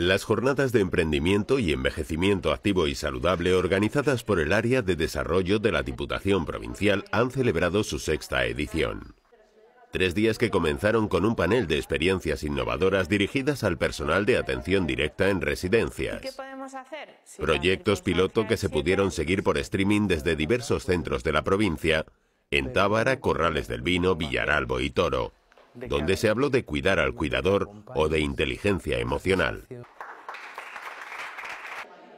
Las jornadas de emprendimiento y envejecimiento activo y saludable organizadas por el Área de Desarrollo de la Diputación Provincial han celebrado su sexta edición. Tres días que comenzaron con un panel de experiencias innovadoras dirigidas al personal de atención directa en residencias. Proyectos piloto que se pudieron seguir por streaming desde diversos centros de la provincia, en Tábara, Corrales del Vino, Villaralbo y Toro, donde se habló de cuidar al cuidador o de inteligencia emocional.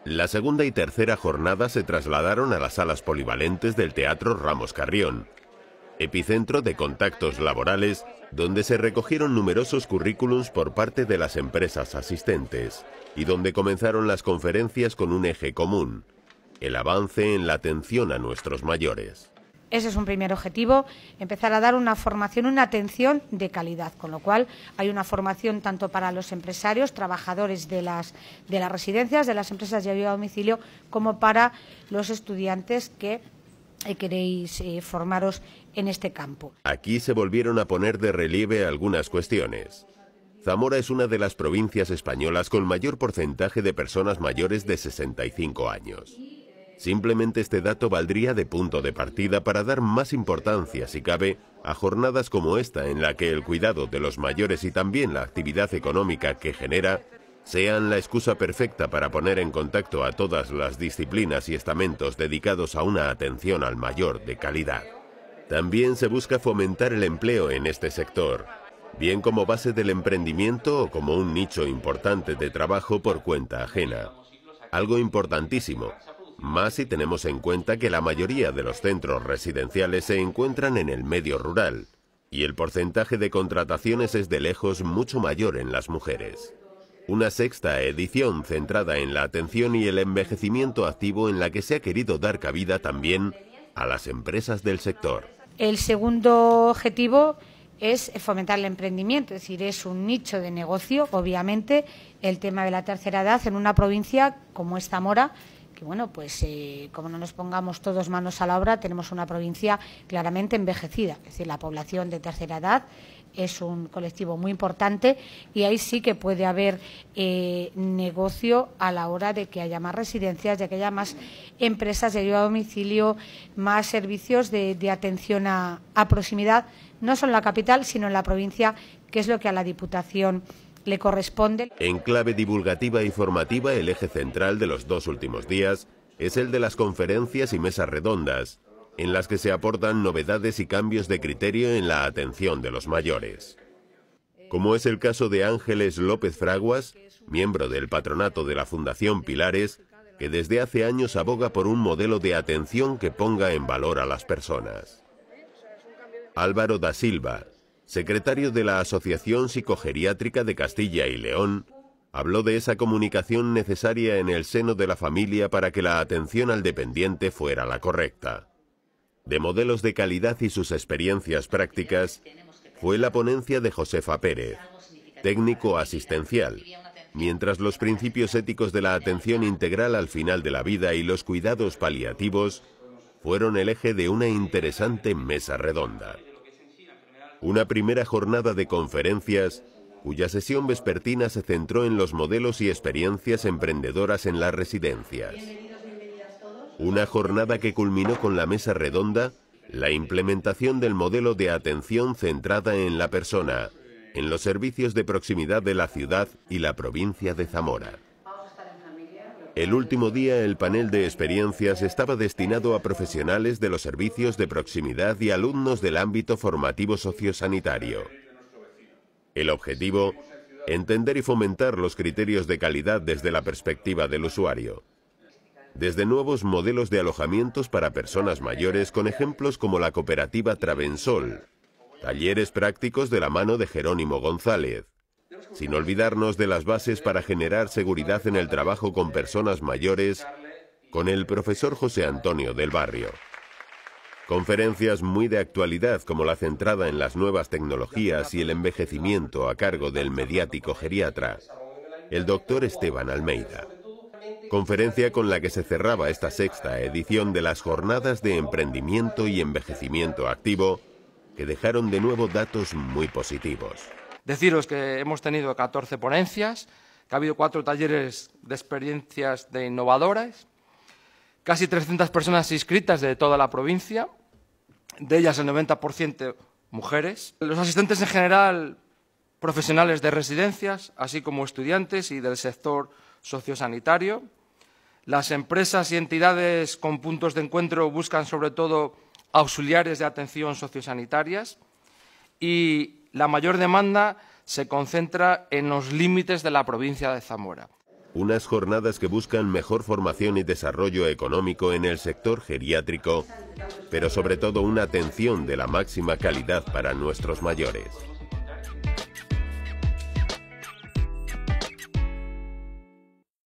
La segunda y tercera jornada se trasladaron a las salas polivalentes del Teatro Ramos Carrión, epicentro de contactos laborales donde se recogieron numerosos currículums por parte de las empresas asistentes y donde comenzaron las conferencias con un eje común, el avance en la atención a nuestros mayores. Ese es un primer objetivo, empezar a dar una formación, una atención de calidad, con lo cual hay una formación tanto para los empresarios, trabajadores de las, residencias, de las empresas de ayuda a domicilio, como para los estudiantes que eh, queréis eh, formaros en este campo. Aquí se volvieron a poner de relieve algunas cuestiones. Zamora es una de las provincias españolas con mayor porcentaje de personas mayores de 65 años. Simplemente este dato valdría de punto de partida para dar más importancia, si cabe, a jornadas como esta en la que el cuidado de los mayores y también la actividad económica que genera sean la excusa perfecta para poner en contacto a todas las disciplinas y estamentos dedicados a una atención al mayor de calidad. También se busca fomentar el empleo en este sector, bien como base del emprendimiento o como un nicho importante de trabajo por cuenta ajena. Algo importantísimo, más si tenemos en cuenta que la mayoría de los centros residenciales se encuentran en el medio rural y el porcentaje de contrataciones es de lejos mucho mayor en las mujeres. Una sexta edición centrada en la atención y el envejecimiento activo en la que se ha querido dar cabida también a las empresas del sector. El segundo objetivo es fomentar el emprendimiento, es decir, es un nicho de negocio, obviamente, el tema de la tercera edad en una provincia como esta mora y bueno, pues eh, como no nos pongamos todos manos a la obra, tenemos una provincia claramente envejecida, es decir, la población de tercera edad es un colectivo muy importante y ahí sí que puede haber eh, negocio a la hora de que haya más residencias, de que haya más empresas de ayuda a domicilio, más servicios de, atención a, a, proximidad, no solo en la capital, sino en la provincia, que es lo que a la Diputación corresponde. En clave divulgativa y formativa, el eje central de los dos últimos días es el de las conferencias y mesas redondas, en las que se aportan novedades y cambios de criterio en la atención de los mayores. Como es el caso de Ángeles López Fraguas, miembro del patronato de la Fundación Pilares, que desde hace años aboga por un modelo de atención que ponga en valor a las personas. Álvaro da Silva, secretario de la Asociación Psicogeriátrica de Castilla y León, habló de esa comunicación necesaria en el seno de la familia para que la atención al dependiente fuera la correcta. De modelos de calidad y sus experiencias prácticas, fue la ponencia de Josefa Pérez, técnico asistencial, mientras los principios éticos de la atención integral al final de la vida y los cuidados paliativos fueron el eje de una interesante mesa redonda una primera jornada de conferencias cuya sesión vespertina se centró en los modelos y experiencias emprendedoras en las residencias. Una jornada que culminó con la mesa redonda, la implementación del modelo de atención centrada en la persona, en los servicios de proximidad de la ciudad y la provincia de Zamora. El último día el panel de experiencias estaba destinado a profesionales de los servicios de proximidad y alumnos del ámbito formativo sociosanitario. El objetivo, entender y fomentar los criterios de calidad desde la perspectiva del usuario desde nuevos modelos de alojamientos para personas mayores con ejemplos como la cooperativa Travensol, talleres prácticos de la mano de Jerónimo González, sin olvidarnos de las bases para generar seguridad en el trabajo con personas mayores, con el profesor José Antonio del Barrio. Conferencias muy de actualidad como la centrada en las nuevas tecnologías y el envejecimiento a cargo del mediático geriatra, el doctor Esteban Almeida. Conferencia con la que se cerraba esta sexta edición de las jornadas de emprendimiento y envejecimiento activo, que dejaron de nuevo datos muy positivos. Deciros que hemos tenido 14 ponencias, que ha habido cuatro talleres de experiencias de innovadoras, casi 300 personas inscritas de toda la provincia, de ellas el 90% mujeres. Los asistentes en general, profesionales de residencias, así como estudiantes y del sector sociosanitario. Las empresas y entidades con puntos de encuentro buscan sobre todo auxiliares de atención sociosanitarias y la mayor demanda se concentra en los límites de la provincia de Zamora. Unas jornadas que buscan mejor formación y desarrollo económico en el sector geriátrico, pero sobre todo una atención de la máxima calidad para nuestros mayores.